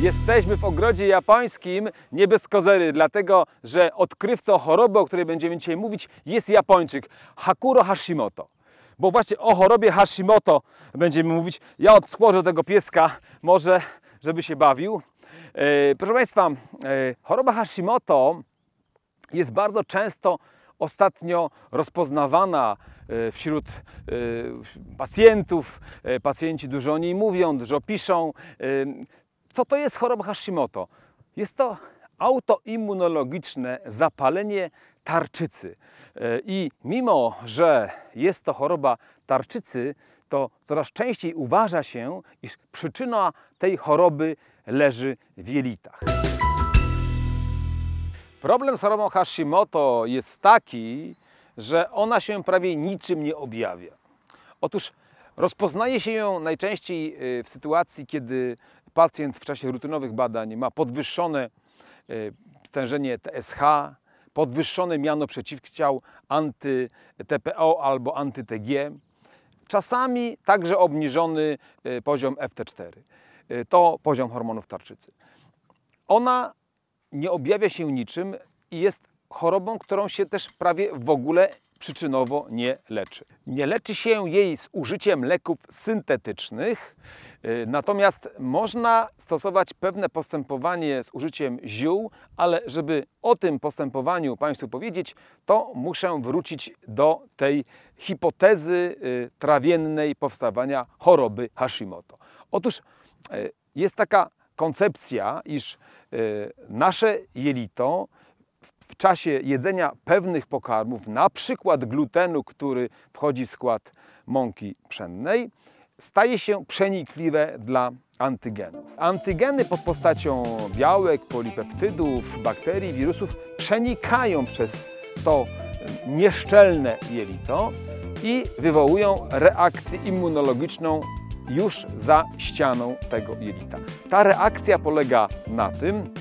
Jesteśmy w ogrodzie japońskim, nie bez kozery, dlatego że odkrywcą choroby, o której będziemy dzisiaj mówić, jest Japończyk Hakuro Hashimoto. Bo właśnie o chorobie Hashimoto będziemy mówić. Ja odtworzę tego pieska, może żeby się bawił. Yy, proszę Państwa, yy, choroba Hashimoto jest bardzo często ostatnio rozpoznawana e, wśród pacjentów. Pacjenci dużo o niej mówią, dużo piszą. Co to jest choroba Hashimoto? Jest to autoimmunologiczne zapalenie tarczycy. E, I mimo, że jest to choroba tarczycy, to coraz częściej uważa się, iż przyczyna tej choroby leży w jelitach. Problem z chorobą Hashimoto jest taki, że ona się prawie niczym nie objawia. Otóż rozpoznaje się ją najczęściej e, w sytuacji, kiedy Pacjent w czasie rutynowych badań ma podwyższone stężenie e, TSH, podwyższone miano przeciwciał anty-TPO albo anty-TG, czasami także obniżony e, poziom FT4. E, to poziom hormonów tarczycy. Ona nie objawia się niczym i jest chorobą, którą się też prawie w ogóle przyczynowo nie leczy. Nie leczy się jej z użyciem leków syntetycznych Y, natomiast można stosować pewne postępowanie z użyciem ziół, ale żeby o tym postępowaniu Państwu powiedzieć, to muszę wrócić do tej hipotezy y, trawiennej powstawania choroby Hashimoto. Otóż y, jest taka koncepcja, iż nasze jelito w czasie jedzenia pewnych pokarmów, na przykład glutenu, który wchodzi w skład mąki pszennej, staje się przenikliwe dla antygenów. Antygeny pod postacią białek, polipeptydów, bakterii, wirusów przenikają przez to nieszczelne jelito i wywołują reakcję immunologiczną już za ścianą tego jelita. Ta reakcja polega na tym,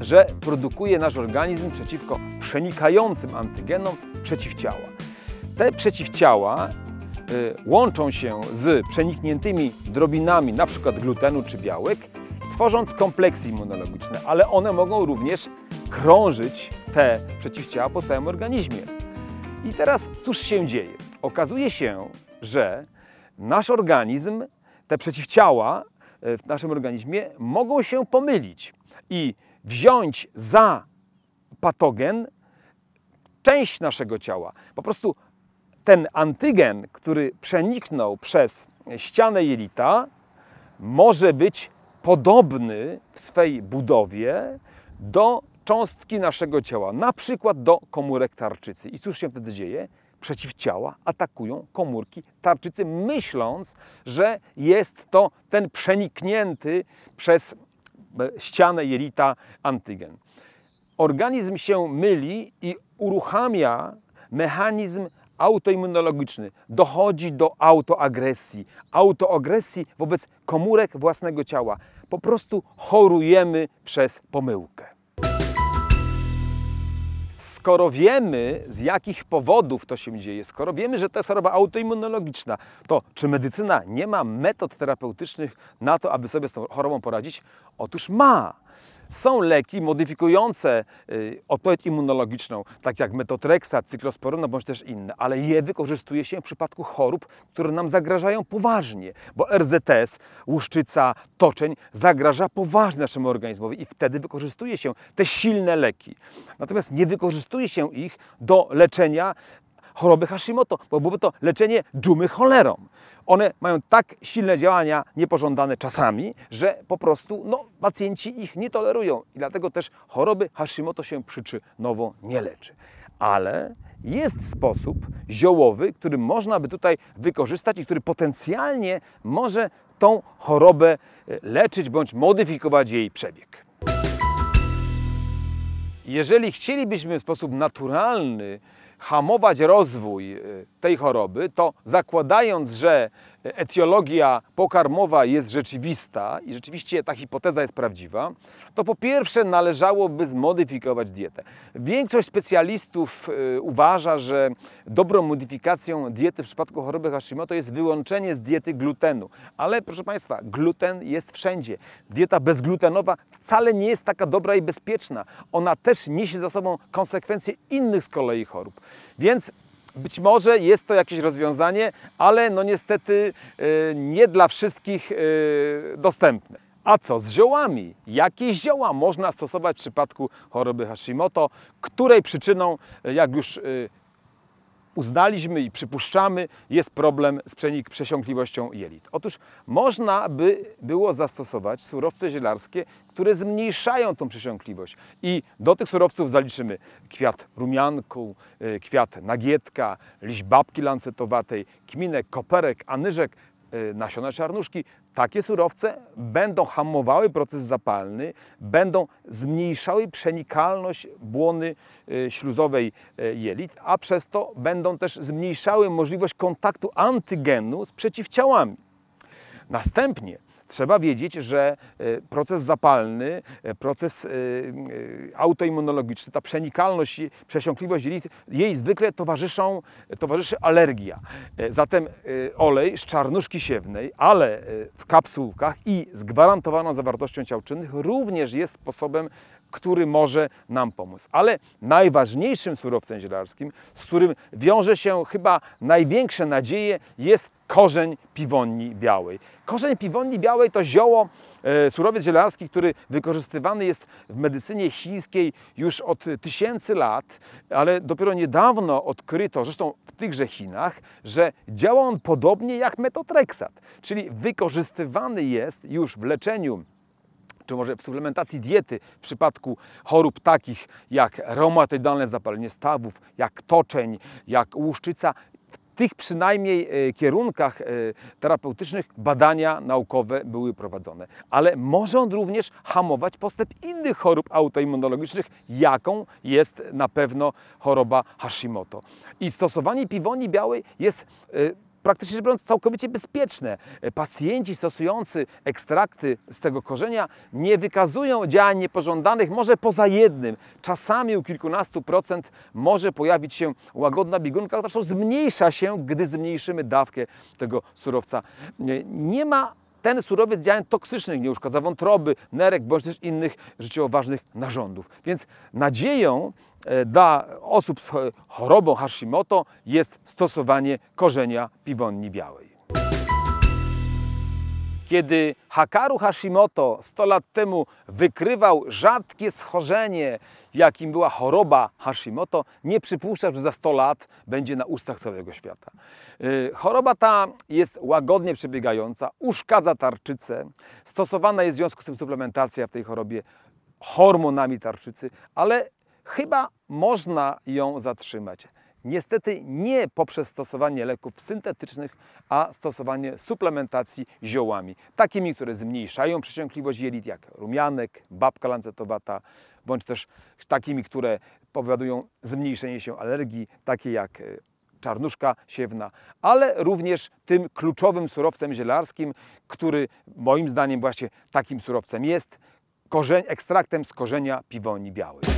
że produkuje nasz organizm przeciwko przenikającym antygenom przeciwciała. Te przeciwciała Y, łączą się z przenikniętymi drobinami np. glutenu czy białek, tworząc kompleksy immunologiczne, ale one mogą również krążyć te przeciwciała po całym organizmie. I teraz cóż się dzieje? Okazuje się, że nasz organizm, te przeciwciała y, w naszym organizmie mogą się pomylić i wziąć za patogen część naszego ciała. Po prostu ten antygen, który przeniknął przez ścianę jelita, może być podobny w swej budowie do cząstki naszego ciała, na przykład do komórek tarczycy. I cóż się wtedy dzieje? Przeciwciała atakują komórki tarczycy, myśląc, że jest to ten przeniknięty przez ścianę jelita antygen. Organizm się myli i uruchamia mechanizm autoimmunologiczny dochodzi do autoagresji, autoagresji wobec komórek własnego ciała. Po prostu chorujemy przez pomyłkę. Skoro wiemy, z jakich powodów to się dzieje, skoro wiemy, że to jest choroba autoimmunologiczna, to czy medycyna nie ma metod terapeutycznych na to, aby sobie z tą chorobą poradzić? Otóż ma. Są leki modyfikujące y, odpowiedź immunologiczną, tak jak metotreksa, cyklosporona bądź też inne, ale je wykorzystuje się w przypadku chorób, które nam zagrażają poważnie, bo RZS, łuszczyca, toczeń zagraża poważnie naszemu organizmowi i wtedy wykorzystuje się te silne leki. Natomiast nie wykorzystuje się ich do leczenia choroby Hashimoto, bo byłoby to leczenie dżumy cholerą. One mają tak silne działania niepożądane czasami, że po prostu no, pacjenci ich nie tolerują i dlatego też choroby Hashimoto się przyczynowo nie leczy. Ale jest sposób ziołowy, który można by tutaj wykorzystać i który potencjalnie może tą chorobę e, leczyć bądź modyfikować jej przebieg. Jeżeli chcielibyśmy w sposób naturalny hamować rozwój y, tej choroby, to zakładając, że etiologia pokarmowa jest rzeczywista i rzeczywiście ta hipoteza jest prawdziwa, to po pierwsze należałoby zmodyfikować dietę. Większość specjalistów y, uważa, że dobrą modyfikacją diety w przypadku choroby Hashimoto jest wyłączenie z diety glutenu. Ale proszę Państwa, gluten jest wszędzie. Dieta bezglutenowa wcale nie jest taka dobra i bezpieczna. Ona też niesie za sobą konsekwencje innych z kolei chorób. Więc być może jest to jakieś rozwiązanie, ale no niestety e, nie dla wszystkich e, dostępne. A co z ziołami? Jakie zioła można stosować w przypadku choroby Hashimoto, której przyczyną, e, jak już uznaliśmy i przypuszczamy, jest problem z przesiąkliwością jelit. Otóż można by było zastosować surowce zielarskie, które zmniejszają tą przesiąkliwość. I do tych surowców zaliczymy kwiat rumianku, e, kwiat nagietka, liść babki lancetowatej, kminek, koperek, anyżek, Y, nasiona czarnuszki. Takie surowce będą hamowały proces zapalny, będą zmniejszały przenikalność błony y, śluzowej y, jelit, a przez to będą też zmniejszały możliwość kontaktu antygenu z przeciwciałami. Następnie trzeba wiedzieć, że e, proces zapalny, e, proces e, autoimmunologiczny, ta przenikalność, przesiąkliwość jelit, jej zwykle towarzyszą, towarzyszy alergia. Zatem olej z czarnuszki siewnej, ale w kapsułkach i z gwarantowaną zawartością ciałczynnych również jest sposobem który może nam pomóc. Ale najważniejszym surowcem zielarskim, z którym wiąże się chyba największe nadzieje, jest korzeń piwonni białej. Korzeń piwonni białej to zioło, e, surowiec zielarski, który wykorzystywany jest w medycynie chińskiej już od tysięcy lat, ale dopiero niedawno odkryto, zresztą w tychże Chinach, że działa on podobnie jak metotreksat, czyli wykorzystywany jest już w leczeniu czy może w suplementacji diety w przypadku chorób takich jak reumatoidalne zapalenie stawów, jak toczeń, jak łuszczyca, tych przynajmniej e, kierunkach e, terapeutycznych badania naukowe były prowadzone. Ale może on również hamować postęp innych chorób autoimmunologicznych, jaką jest na pewno choroba Hashimoto. I stosowanie piwoni białej jest e, praktycznie rzecz biorąc całkowicie bezpieczne. E, pacjenci stosujący ekstrakty z tego korzenia nie wykazują działań niepożądanych, może poza jednym. Czasami u kilkunastu procent może pojawić się łagodna biegunka, zresztą zmniejsza się, gdy zmniejszymy dawkę tego surowca. Nie ma ten surowiec działań toksycznych nie uszkadza wątroby, nerek bądź też innych życiowo ważnych narządów. Więc nadzieją e, dla osób z chorobą Hashimoto jest stosowanie korzenia piwonni białej. Kiedy Hakaru Hashimoto 100 lat temu wykrywał rzadkie schorzenie, jakim była choroba Hashimoto, nie przypuszczał, że za 100 lat będzie na ustach całego świata. Y, choroba ta jest łagodnie przebiegająca, uszkadza tarczycę, stosowana jest w związku z tym suplementacja w tej chorobie hormonami tarczycy, ale chyba można ją zatrzymać. Niestety nie poprzez stosowanie leków syntetycznych, a stosowanie suplementacji ziołami. Takimi, które zmniejszają przeciągliwość jelit, jak rumianek, babka lancetowata, bądź też takimi, które powodują zmniejszenie się alergii, takie jak e, czarnuszka siewna, ale również tym kluczowym surowcem zielarskim, który moim zdaniem właśnie takim surowcem jest, korzeń, ekstraktem z korzenia piwoni białej.